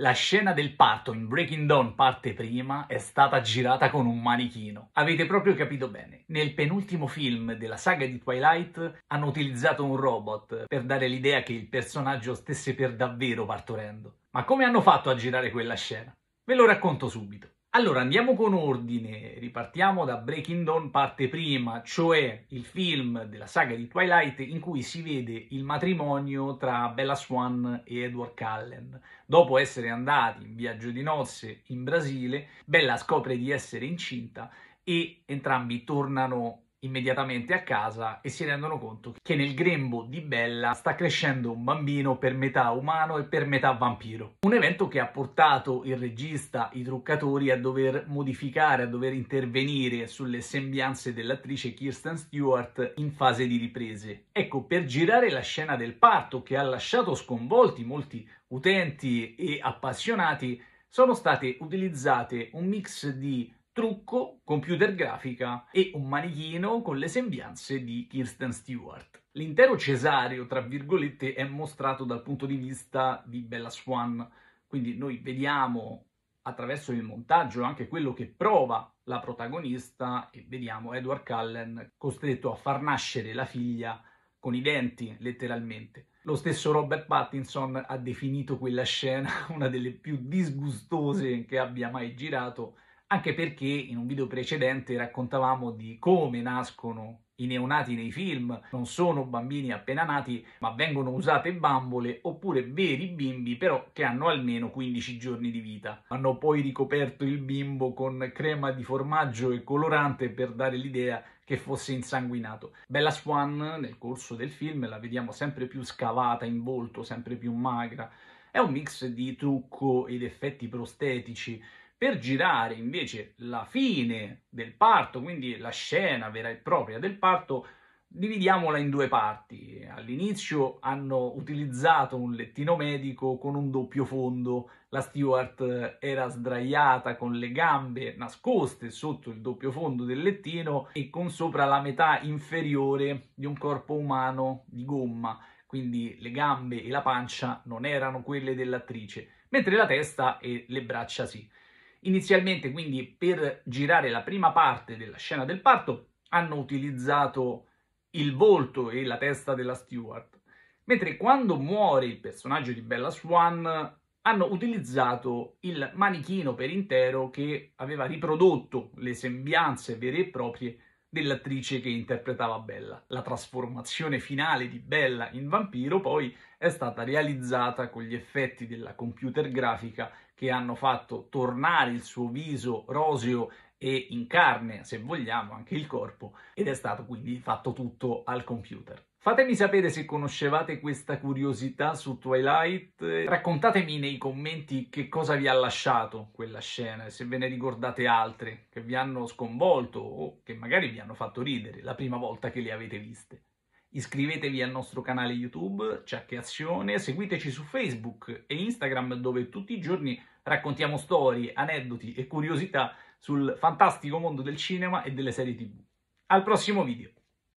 La scena del parto in Breaking Dawn parte prima è stata girata con un manichino. Avete proprio capito bene. Nel penultimo film della saga di Twilight hanno utilizzato un robot per dare l'idea che il personaggio stesse per davvero partorendo. Ma come hanno fatto a girare quella scena? Ve lo racconto subito. Allora, andiamo con ordine, ripartiamo da Breaking Dawn parte prima, cioè il film della saga di Twilight in cui si vede il matrimonio tra Bella Swan e Edward Cullen. Dopo essere andati in viaggio di nozze in Brasile, Bella scopre di essere incinta e entrambi tornano immediatamente a casa e si rendono conto che nel grembo di Bella sta crescendo un bambino per metà umano e per metà vampiro. Un evento che ha portato il regista, i truccatori a dover modificare, a dover intervenire sulle sembianze dell'attrice Kirsten Stewart in fase di riprese. Ecco, per girare la scena del parto che ha lasciato sconvolti molti utenti e appassionati, sono state utilizzate un mix di trucco, computer grafica e un manichino con le sembianze di Kirsten Stewart. L'intero Cesario, tra virgolette, è mostrato dal punto di vista di Bella Swan, quindi noi vediamo attraverso il montaggio anche quello che prova la protagonista e vediamo Edward Cullen costretto a far nascere la figlia con i denti, letteralmente. Lo stesso Robert Pattinson ha definito quella scena una delle più disgustose che abbia mai girato anche perché in un video precedente raccontavamo di come nascono i neonati nei film non sono bambini appena nati, ma vengono usate bambole oppure veri bimbi, però che hanno almeno 15 giorni di vita. Hanno poi ricoperto il bimbo con crema di formaggio e colorante per dare l'idea che fosse insanguinato. Bella Swan, nel corso del film, la vediamo sempre più scavata in volto, sempre più magra. È un mix di trucco ed effetti prostetici per girare invece la fine del parto, quindi la scena vera e propria del parto, dividiamola in due parti. All'inizio hanno utilizzato un lettino medico con un doppio fondo, la Stewart era sdraiata con le gambe nascoste sotto il doppio fondo del lettino e con sopra la metà inferiore di un corpo umano di gomma, quindi le gambe e la pancia non erano quelle dell'attrice, mentre la testa e le braccia sì. Inizialmente, quindi, per girare la prima parte della scena del parto, hanno utilizzato il volto e la testa della Stewart, mentre quando muore il personaggio di Bella Swan hanno utilizzato il manichino per intero che aveva riprodotto le sembianze vere e proprie dell'attrice che interpretava Bella. La trasformazione finale di Bella in vampiro poi è stata realizzata con gli effetti della computer grafica che hanno fatto tornare il suo viso roseo e in carne, se vogliamo, anche il corpo, ed è stato quindi fatto tutto al computer. Fatemi sapere se conoscevate questa curiosità su Twilight, raccontatemi nei commenti che cosa vi ha lasciato quella scena, e se ve ne ricordate altre che vi hanno sconvolto o che magari vi hanno fatto ridere la prima volta che le avete viste. Iscrivetevi al nostro canale YouTube, Ciacche Azione, seguiteci su Facebook e Instagram dove tutti i giorni raccontiamo storie, aneddoti e curiosità sul fantastico mondo del cinema e delle serie tv. Al prossimo video!